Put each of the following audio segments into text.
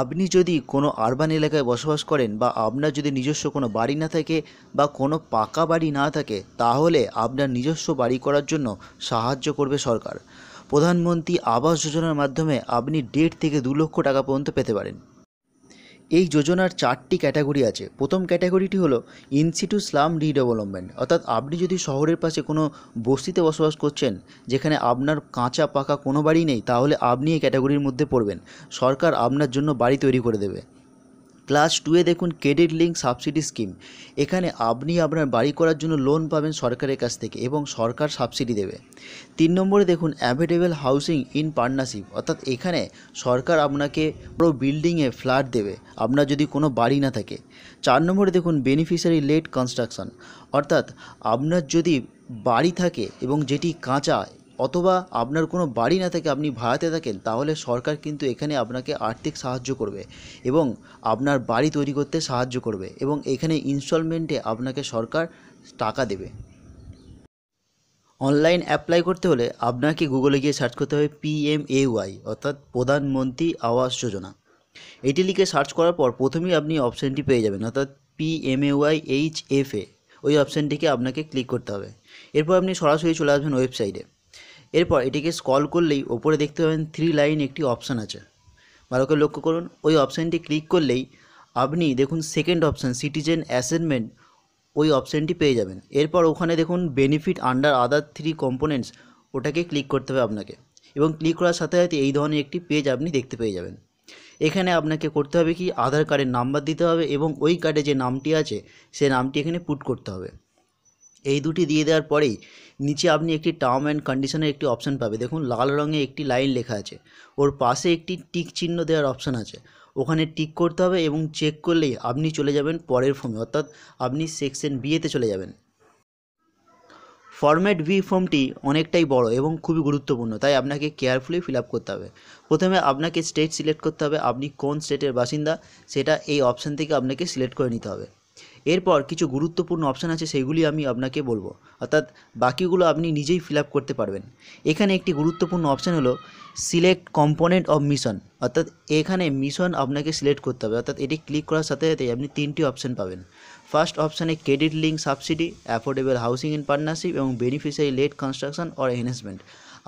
আপনি যদি কোনো আরবান এলাকায় বসবাস করেন বা আপনার যদি নিজস্ব কোনো বাড়ি না থাকে বা কোনো পাকা বাড়ি না থাকে তাহলে আপনার নিজস্ব বাড়ি করার জন্য সাহায্য করবে সরকার প্রধানমন্ত্রী আবাস যোজনার মাধ্যমে আপনি দেড় থেকে দু লক্ষ টাকা পর্যন্ত পেতে পারেন এই যোজনার চারটি ক্যাটাগরি আছে প্রথম ক্যাটাগরিটি হলো ইনসিটু স্লাম রিডেভেলপমেন্ট অর্থাৎ আপনি যদি শহরের পাশে কোনো বস্তিতে বসবাস করছেন যেখানে আপনার কাঁচা পাকা কোনো বাড়ি নেই তাহলে আপনি এই ক্যাটাগরির মধ্যে পড়বেন সরকার আপনার জন্য বাড়ি তৈরি করে দেবে ক্লাস টুয়ে দেখুন ক্রেডিট লিঙ্ক সাবসিডি স্কিম এখানে আপনি আপনার বাড়ি করার জন্য লোন পাবেন সরকারের কাছ থেকে এবং সরকার সাবসিডি দেবে তিন নম্বরে দেখুন অ্যাভেডেবল হাউসিং ইন পার্টনারশিপ অর্থাৎ এখানে সরকার আপনাকে পুরো বিল্ডিংয়ে ফ্ল্যাট দেবে আপনার যদি কোনো বাড়ি না থাকে চার নম্বরে দেখুন বেনিফিশিয়ারি লেট কনস্ট্রাকশন অর্থাৎ আপনার যদি বাড়ি থাকে এবং যেটি কাঁচা অথবা আপনার কোনো বাড়ি না থাকে আপনি ভাড়াতে থাকেন তাহলে সরকার কিন্তু এখানে আপনাকে আর্থিক সাহায্য করবে এবং আপনার বাড়ি তৈরি করতে সাহায্য করবে এবং এখানে ইনস্টলমেন্টে আপনাকে সরকার টাকা দেবে অনলাইন অ্যাপ্লাই করতে হলে আপনাকে গুগলে গিয়ে সার্চ করতে হবে পিএমএওয়াই অর্থাৎ প্রধানমন্ত্রী আবাস যোজনা এটি লিখে সার্চ করার পর প্রথমেই আপনি অপশানটি পেয়ে যাবেন অর্থাৎ পিএমএওয়াই এইচ এফ এ ওই অপশানটিকে আপনাকে ক্লিক করতে হবে এরপর আপনি সরাসরি চলে আসবেন ওয়েবসাইটে এরপর এটিকে স্কল করলেই ওপরে দেখতে পাবেন থ্রি লাইন একটি অপশান আছে ভালো করে লক্ষ্য করুন ওই অপশানটি ক্লিক করলেই আপনি দেখুন সেকেন্ড অপশান সিটিজেন অ্যাসেনমেন্ট ওই অপশানটি পেয়ে যাবেন এরপর ওখানে দেখুন benefit under other three components ওটাকে ক্লিক করতে হবে আপনাকে এবং ক্লিক করার সাথে সাথে এই ধরনের একটি পেজ আপনি দেখতে পেয়ে যাবেন এখানে আপনাকে করতে হবে কি আধার কার্ডের নাম্বার দিতে হবে এবং ওই কার্ডে যে নামটি আছে সে নামটি এখানে পুট করতে হবে এই দুটি দিয়ে দেওয়ার পরেই নিচে আপনি একটি টার্ম অ্যান্ড কন্ডিশনের একটি অপশান পাবে দেখুন লাল রঙে একটি লাইন লেখা আছে ওর পাশে একটি টিক চিহ্ন দেওয়ার অপশান আছে ওখানে টিক করতে হবে এবং চেক করলেই আপনি চলে যাবেন পরের ফর্মে অর্থাৎ আপনি সেকশন বিয়েতে চলে যাবেন ফরম্যাট ভি ফর্মটি অনেকটাই বড় এবং খুবই গুরুত্বপূর্ণ তাই আপনাকে কেয়ারফুলি ফিল করতে হবে প্রথমে আপনাকে স্টেট সিলেক্ট করতে হবে আপনি কোন স্টেটের বাসিন্দা সেটা এই অপশান থেকে আপনাকে সিলেক্ট করে নিতে হবে এরপর কিছু গুরুত্বপূর্ণ অপশান আছে সেইগুলি আমি আপনাকে বলবো অর্থাৎ বাকিগুলো আপনি নিজেই ফিল করতে পারবেন এখানে একটি গুরুত্বপূর্ণ অপশান হলো সিলেক্ট কম্পোনেন্ট অফ মিশন অর্থাৎ এখানে মিশন আপনাকে সিলেক্ট করতে হবে অর্থাৎ এটি ক্লিক করার সাথে সাথে আপনি তিনটি অপশান পাবেন ফার্স্ট অপশানে credit link subsidy affordable housing in partnership এবং beneficiary led construction or enhancement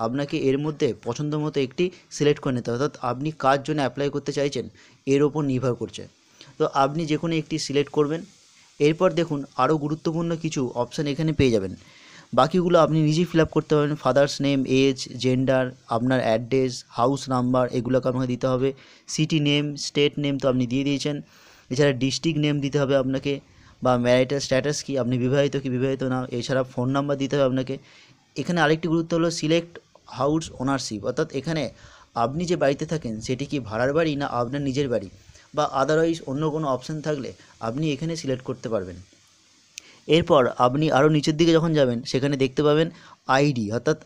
আপনাকে এর মধ্যে পছন্দ মতো একটি সিলেক্ট করে নিতে হবে অর্থাৎ আপনি কার জন্য অ্যাপ্লাই করতে চাইছেন এর ওপর নির্ভর করছে তো আপনি যে কোনো একটি সিলেক্ট করবেন এরপর দেখুন আরও গুরুত্বপূর্ণ কিছু অপশান এখানে পেয়ে যাবেন বাকিগুলো আপনি নিজেই ফিল করতে পারবেন ফাদার্স নেম এজ জেন্ডার আপনার অ্যাড্রেস হাউস নাম্বার এগুলোকে আপনাকে দিতে হবে সিটি নেম স্টেট নেম তো আপনি দিয়ে দিয়েছেন এছাড়া ডিস্ট্রিক্ট নেম দিতে হবে আপনাকে বা ম্যারিটাল স্ট্যাটাস কি আপনি বিবাহিত কি বিবাহিত না এছাড়া ফোন নাম্বার দিতে হবে আপনাকে এখানে আরেকটি গুরুত্ব হলো সিলেক্ট হাউস ওনারশিপ অর্থাৎ এখানে আপনি যে বাড়িতে থাকেন সেটি কি ভাড়ার বাড়ি না আপনার নিজের বাড়ি বা আদারওয়াইজ অন্য কোনো অপশান থাকলে আপনি এখানে সিলেক্ট করতে পারবেন এরপর আপনি আরও নিচের দিকে যখন যাবেন সেখানে দেখতে পাবেন আইডি অর্থাৎ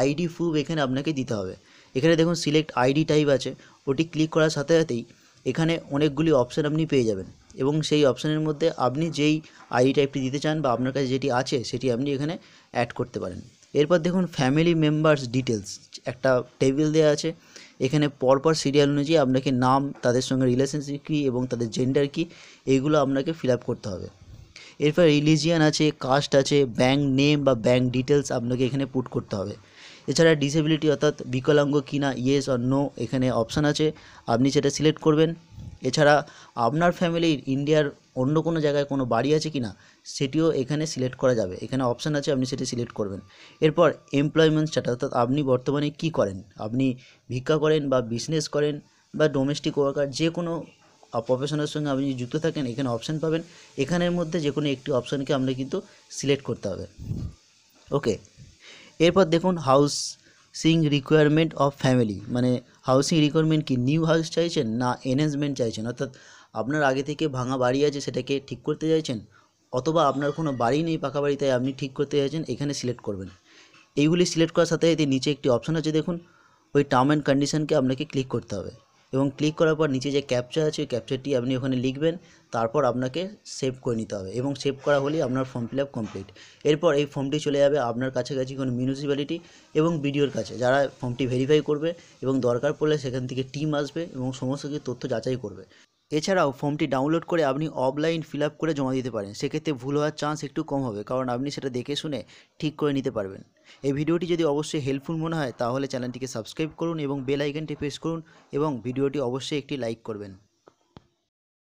আইডি প্রুফ এখানে আপনাকে দিতে হবে এখানে দেখুন সিলেক্ট আইডি টাইপ আছে ওটি ক্লিক করার সাথে সাথেই এখানে অনেকগুলি অপশান আপনি পেয়ে যাবেন এবং সেই অপশানের মধ্যে আপনি যেই আইডি টাইপটি দিতে চান বা আপনার কাছে যেটি আছে সেটি আপনি এখানে অ্যাড করতে পারেন এরপর দেখুন ফ্যামিলি মেম্বার্স ডিটেলস একটা টেবিল দেওয়া আছে এখানে পরপর সিরিয়াল অনুযায়ী আপনাকে নাম তাদের সঙ্গে রিলেশনশিপ কী এবং তাদের জেন্ডার কী এইগুলো আপনাকে ফিল করতে হবে এরপর রিলিজিয়ান আছে কাস্ট আছে ব্যাঙ্ক নেম বা ব্যাঙ্ক ডিটেলস আপনাকে এখানে পুট করতে হবে এছাড়া ডিসেবিলিটি অর্থাৎ বিকলাঙ্গ কিনা ইয়েস অর নো এখানে অপশান আছে আপনি সেটা সিলেক্ট করবেন এছাড়া আপনার ফ্যামিলির ইন্ডিয়ার অন্য কোনো জায়গায় কোনো বাড়ি আছে কি না সেটিও এখানে সিলেক্ট করা যাবে এখানে অপশান আছে আপনি সেটি সিলেক্ট করবেন এরপর এমপ্লয়মেন্ট স্ট্যাটাস অর্থাৎ আপনি বর্তমানে কি করেন আপনি ভিক্ষা করেন বা বিজনেস করেন বা ডোমেস্টিক ওয়ার্কার যে কোনো প্রফেশনের সঙ্গে আপনি যুক্ত থাকেন এখানে অপশান পাবেন এখানের মধ্যে যে কোনো একটি অপশানকে আপনি কিন্তু সিলেক্ট করতে হবে ওকে এরপর দেখুন housing requirement of family মানে হাউসিং রিকোয়ারমেন্ট কি নিউ হাউস চাইছেন না এনহেন্সমেন্ট চাইছেন অর্থাৎ আপনার আগে থেকে ভাঙা বাড়ি আছে সেটাকে ঠিক করতে চাইছেন অথবা আপনার কোনো বাড়ি নেই পাকা বাড়ি তাই আপনি ঠিক করতে চাইছেন এখানে সিলেক্ট করবেন এইগুলি সিলেক্ট করার সাথে সাথে নিচে একটি অপশন আছে দেখুন ওই টার্ম অ্যান্ড কন্ডিশনকে আপনাকে ক্লিক করতে হবে এবং ক্লিক করার পর নিচে যে ক্যাপচা আছে ওই ক্যাপচারটি আপনি ওখানে লিখবেন তারপর আপনাকে সেভ করে নিতে হবে এবং সেভ করা হলেই আপনার ফর্ম ফিল আপ কমপ্লিট এরপর এই ফর্মটি চলে যাবে আপনার কাছাকাছি কোনো মিউনিসিপ্যালিটি এবং বিডিওর কাছে যারা ফর্মটি ভেরিফাই করবে এবং দরকার পড়লে সেখান থেকে টিম আসবে এবং সমস্ত কিছু তথ্য যাচাই করবে এছাড়াও ফর্মটি ডাউনলোড করে আপনি অফলাইন ফিল করে জমা দিতে পারেন সেক্ষেত্রে ভুল হওয়ার চান্স একটু কম হবে কারণ আপনি সেটা দেখে শুনে ঠিক করে নিতে পারবেন এই ভিডিওটি যদি অবশ্যই হেল্পফুল মনে হয় তাহলে চ্যানেলটিকে সাবস্ক্রাইব করুন এবং বেল আইকনটি প্রেস করুন এবং ভিডিওটি অবশ্যই একটি লাইক করবেন